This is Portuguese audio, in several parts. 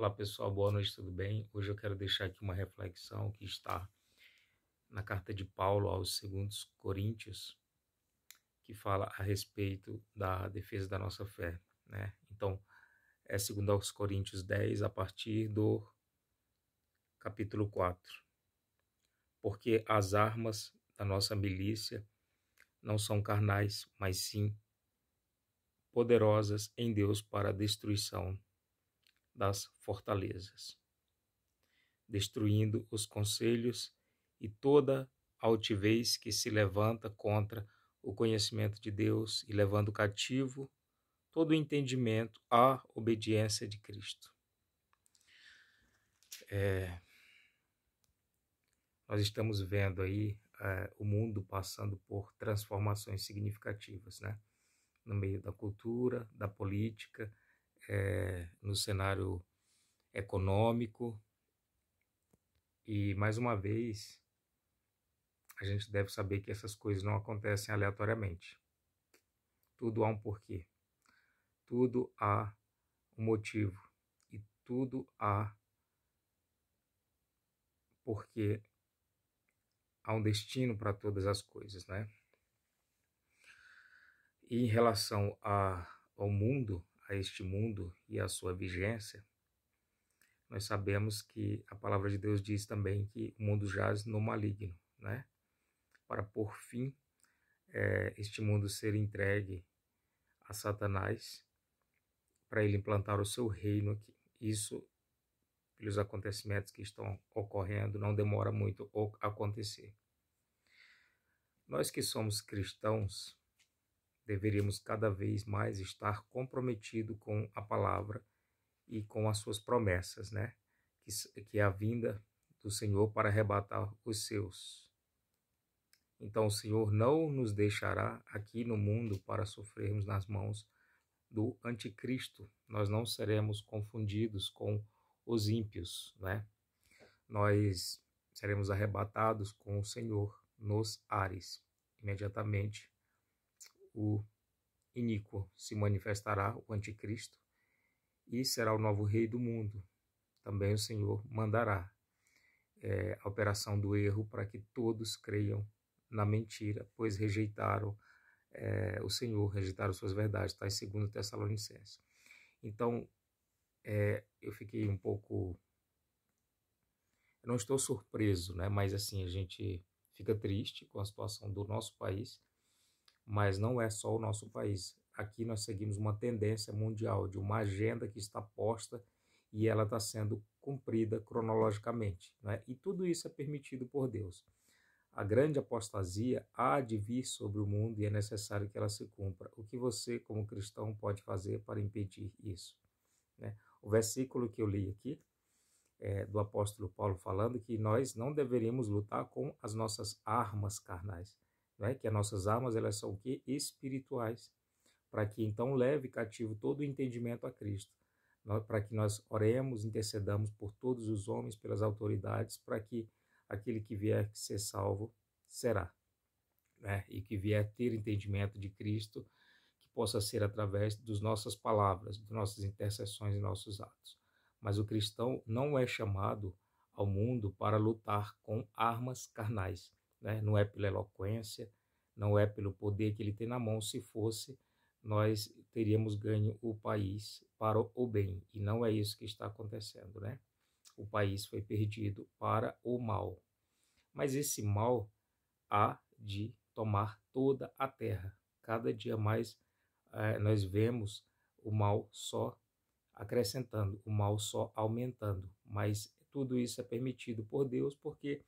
Olá pessoal, boa noite, tudo bem? Hoje eu quero deixar aqui uma reflexão que está na carta de Paulo aos segundos Coríntios, que fala a respeito da defesa da nossa fé, né? Então, é segundo aos Coríntios 10, a partir do capítulo 4. Porque as armas da nossa milícia não são carnais, mas sim poderosas em Deus para a destruição das fortalezas, destruindo os conselhos e toda altivez que se levanta contra o conhecimento de Deus e levando cativo todo o entendimento à obediência de Cristo. É, nós estamos vendo aí é, o mundo passando por transformações significativas, né? No meio da cultura, da política, é, no cenário econômico. E, mais uma vez, a gente deve saber que essas coisas não acontecem aleatoriamente. Tudo há um porquê, tudo há um motivo e tudo há porque há um destino para todas as coisas, né? E em relação a, ao mundo, a este mundo e à sua vigência, nós sabemos que a palavra de Deus diz também que o mundo jaz no maligno, né? Para por fim é, este mundo ser entregue a Satanás para ele implantar o seu reino aqui. Isso, pelos acontecimentos que estão ocorrendo, não demora muito a acontecer. Nós que somos cristãos, deveríamos cada vez mais estar comprometido com a palavra e com as suas promessas, né? Que, que é a vinda do Senhor para arrebatar os seus. Então o Senhor não nos deixará aqui no mundo para sofrermos nas mãos do anticristo. Nós não seremos confundidos com os ímpios, né? Nós seremos arrebatados com o Senhor nos ares imediatamente o iníquo se manifestará, o anticristo, e será o novo rei do mundo. Também o Senhor mandará é, a operação do erro para que todos creiam na mentira, pois rejeitaram é, o Senhor, rejeitaram suas verdades, está em 2 Tessalonicenses. Então, é, eu fiquei um pouco. Eu não estou surpreso, né? mas assim, a gente fica triste com a situação do nosso país mas não é só o nosso país. Aqui nós seguimos uma tendência mundial de uma agenda que está posta e ela está sendo cumprida cronologicamente. Né? E tudo isso é permitido por Deus. A grande apostasia há de vir sobre o mundo e é necessário que ela se cumpra. O que você, como cristão, pode fazer para impedir isso? Né? O versículo que eu li aqui, é, do apóstolo Paulo, falando que nós não deveríamos lutar com as nossas armas carnais né? que as nossas armas elas são o quê? espirituais, para que então leve cativo todo o entendimento a Cristo, para que nós oremos, intercedamos por todos os homens, pelas autoridades, para que aquele que vier ser salvo será, né? e que vier ter entendimento de Cristo, que possa ser através das nossas palavras, das nossas intercessões e nossos atos. Mas o cristão não é chamado ao mundo para lutar com armas carnais, né? não é pela eloquência, não é pelo poder que ele tem na mão. Se fosse, nós teríamos ganho o país para o bem, e não é isso que está acontecendo, né? O país foi perdido para o mal. Mas esse mal há de tomar toda a terra. Cada dia mais eh, nós vemos o mal só acrescentando, o mal só aumentando, mas tudo isso é permitido por Deus porque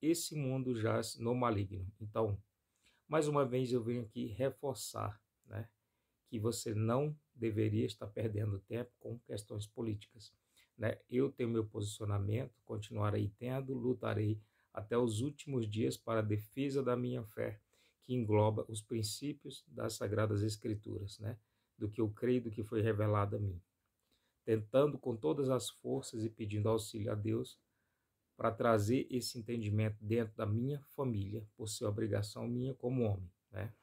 esse mundo jaz no maligno. Então, mais uma vez eu venho aqui reforçar né, que você não deveria estar perdendo tempo com questões políticas. Né? Eu tenho meu posicionamento, continuarei tendo, lutarei até os últimos dias para a defesa da minha fé, que engloba os princípios das Sagradas Escrituras, né? do que eu creio, do que foi revelado a mim. Tentando com todas as forças e pedindo auxílio a Deus para trazer esse entendimento dentro da minha família, por ser obrigação minha como homem, né?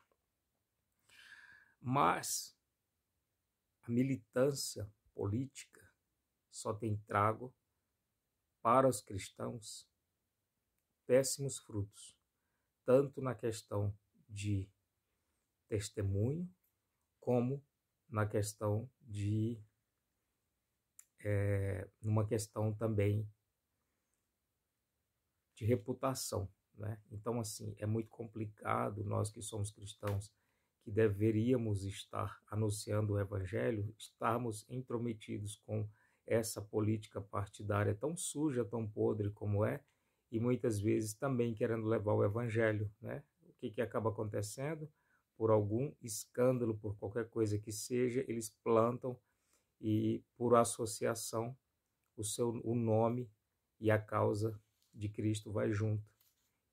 Mas a militância política só tem trago para os cristãos péssimos frutos, tanto na questão de testemunho, como na questão de. É, numa questão também de reputação. Né? Então, assim, é muito complicado nós que somos cristãos, que deveríamos estar anunciando o evangelho, estarmos intrometidos com essa política partidária tão suja, tão podre como é, e muitas vezes também querendo levar o evangelho. Né? O que, que acaba acontecendo? Por algum escândalo, por qualquer coisa que seja, eles plantam e, por associação, o seu o nome e a causa de Cristo vai junto.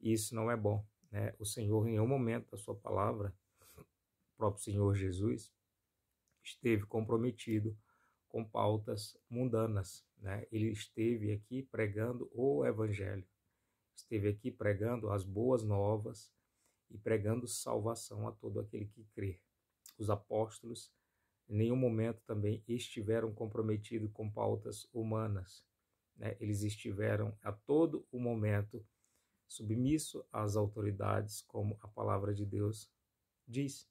E isso não é bom. Né? O Senhor, em nenhum momento da sua palavra, o próprio Senhor Jesus, esteve comprometido com pautas mundanas. Né? Ele esteve aqui pregando o Evangelho, esteve aqui pregando as boas novas e pregando salvação a todo aquele que crê. Os apóstolos, em nenhum momento também estiveram comprometidos com pautas humanas né, eles estiveram a todo o momento submisso às autoridades, como a palavra de Deus diz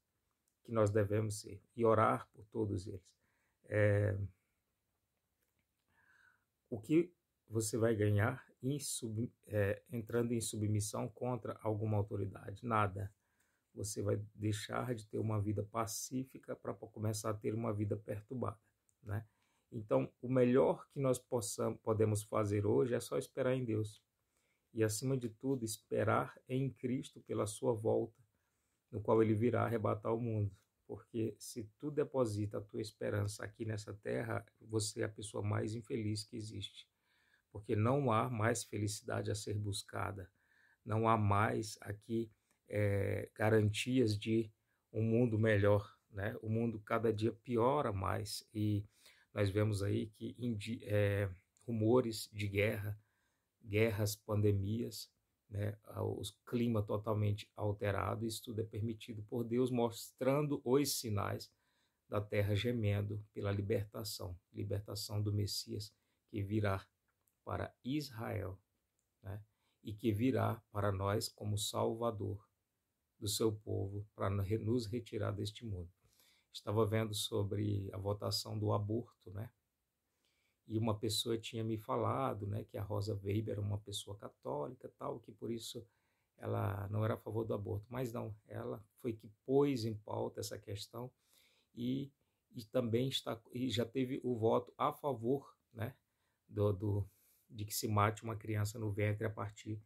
que nós devemos ser e orar por todos eles. É, o que você vai ganhar em sub, é, entrando em submissão contra alguma autoridade? Nada. Você vai deixar de ter uma vida pacífica para começar a ter uma vida perturbada, né? Então, o melhor que nós possamos, podemos fazer hoje é só esperar em Deus. E, acima de tudo, esperar em Cristo pela sua volta, no qual ele virá arrebatar o mundo. Porque se tu deposita a tua esperança aqui nessa terra, você é a pessoa mais infeliz que existe. Porque não há mais felicidade a ser buscada. Não há mais aqui é, garantias de um mundo melhor. Né? O mundo cada dia piora mais e nós vemos aí que é, rumores de guerra, guerras, pandemias, né, o clima totalmente alterado, isso tudo é permitido por Deus, mostrando os sinais da terra gemendo pela libertação, libertação do Messias que virá para Israel, né, e que virá para nós como Salvador do seu povo, para nos retirar deste mundo estava vendo sobre a votação do aborto, né? E uma pessoa tinha me falado, né, que a Rosa Weber era uma pessoa católica, tal, que por isso ela não era a favor do aborto, mas não, ela foi que pôs em pauta essa questão e, e também está e já teve o voto a favor, né, do, do de que se mate uma criança no ventre a partir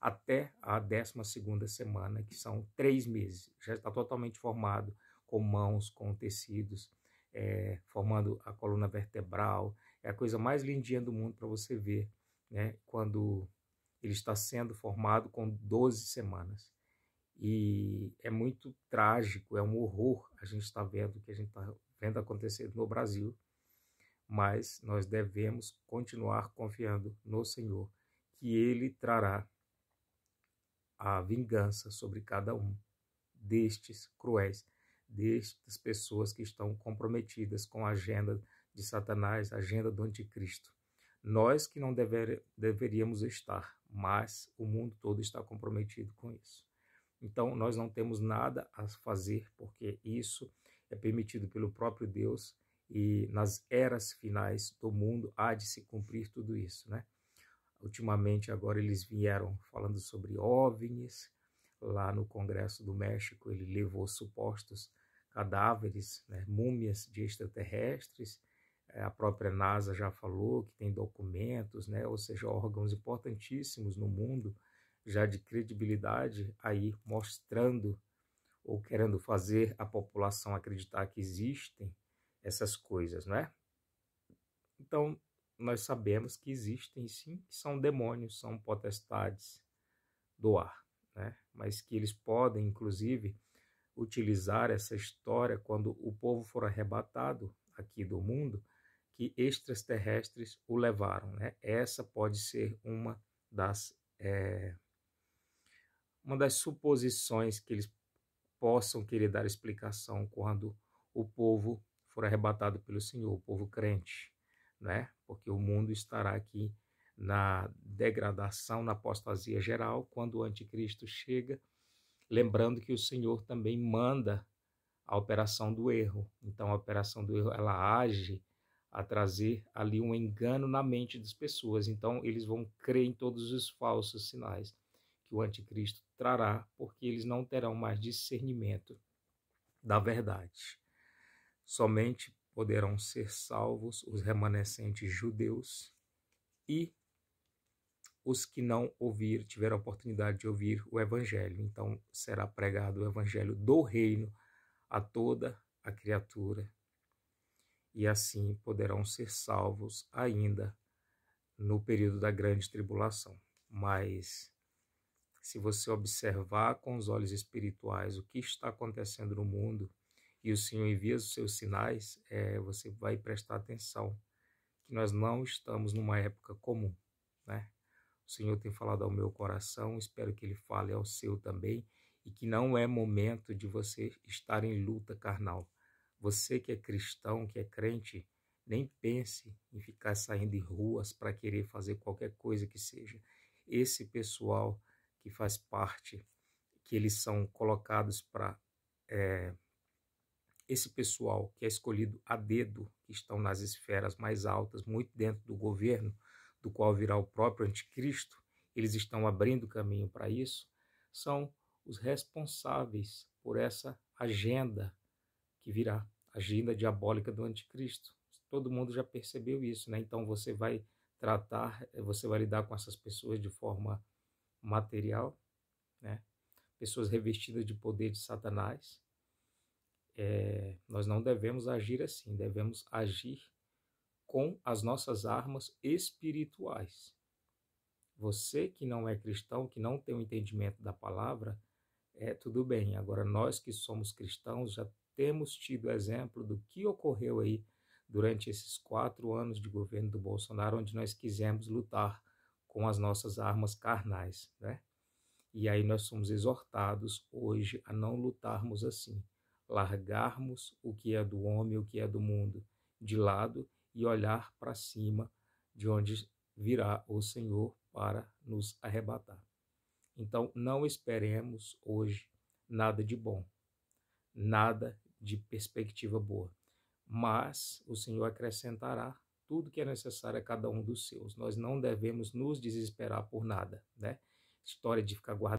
até a 12 segunda semana, que são três meses. Já está totalmente formado com mãos, com tecidos, é, formando a coluna vertebral. É a coisa mais lindinha do mundo para você ver, né? Quando ele está sendo formado com 12 semanas. E é muito trágico, é um horror a gente está vendo o que a gente está vendo acontecer no Brasil. Mas nós devemos continuar confiando no Senhor, que Ele trará a vingança sobre cada um destes cruéis destas pessoas que estão comprometidas com a agenda de Satanás, a agenda do anticristo. Nós que não dever, deveríamos estar, mas o mundo todo está comprometido com isso. Então, nós não temos nada a fazer, porque isso é permitido pelo próprio Deus e nas eras finais do mundo há de se cumprir tudo isso, né? Ultimamente, agora eles vieram falando sobre OVNIs, lá no Congresso do México, ele levou supostos cadáveres, né, múmias de extraterrestres. É, a própria NASA já falou que tem documentos, né, ou seja, órgãos importantíssimos no mundo já de credibilidade aí mostrando ou querendo fazer a população acreditar que existem essas coisas, não é? Então, nós sabemos que existem sim, que são demônios, são potestades do ar, né? Mas que eles podem, inclusive, utilizar essa história quando o povo for arrebatado aqui do mundo, que extraterrestres o levaram. Né? Essa pode ser uma das, é, uma das suposições que eles possam querer dar explicação quando o povo for arrebatado pelo Senhor, o povo crente, né? porque o mundo estará aqui na degradação, na apostasia geral, quando o anticristo chega Lembrando que o Senhor também manda a operação do erro. Então, a operação do erro ela age a trazer ali um engano na mente das pessoas. Então, eles vão crer em todos os falsos sinais que o anticristo trará, porque eles não terão mais discernimento da verdade. Somente poderão ser salvos os remanescentes judeus e os que não ouviram, tiveram a oportunidade de ouvir o Evangelho. Então será pregado o Evangelho do Reino a toda a criatura. E assim poderão ser salvos ainda no período da grande tribulação. Mas se você observar com os olhos espirituais o que está acontecendo no mundo e o Senhor envia os seus sinais, é, você vai prestar atenção que nós não estamos numa época comum, né? O Senhor tem falado ao meu coração, espero que Ele fale ao seu também, e que não é momento de você estar em luta carnal. Você que é cristão, que é crente, nem pense em ficar saindo em ruas para querer fazer qualquer coisa que seja. Esse pessoal que faz parte, que eles são colocados para. É, esse pessoal que é escolhido a dedo, que estão nas esferas mais altas, muito dentro do governo, do qual virá o próprio anticristo, eles estão abrindo caminho para isso, são os responsáveis por essa agenda que virá, agenda diabólica do anticristo. Todo mundo já percebeu isso, né? Então você vai tratar, você vai lidar com essas pessoas de forma material, né? Pessoas revestidas de poder de Satanás. É, nós não devemos agir assim, devemos agir com as nossas armas espirituais. Você que não é cristão, que não tem o entendimento da palavra, é tudo bem. Agora, nós que somos cristãos já temos tido exemplo do que ocorreu aí durante esses quatro anos de governo do Bolsonaro, onde nós quisemos lutar com as nossas armas carnais, né? E aí nós somos exortados hoje a não lutarmos assim, largarmos o que é do homem, o que é do mundo de lado e olhar para cima, de onde virá o Senhor para nos arrebatar. Então, não esperemos hoje nada de bom, nada de perspectiva boa, mas o Senhor acrescentará tudo que é necessário a cada um dos seus. Nós não devemos nos desesperar por nada, né? História de ficar guardando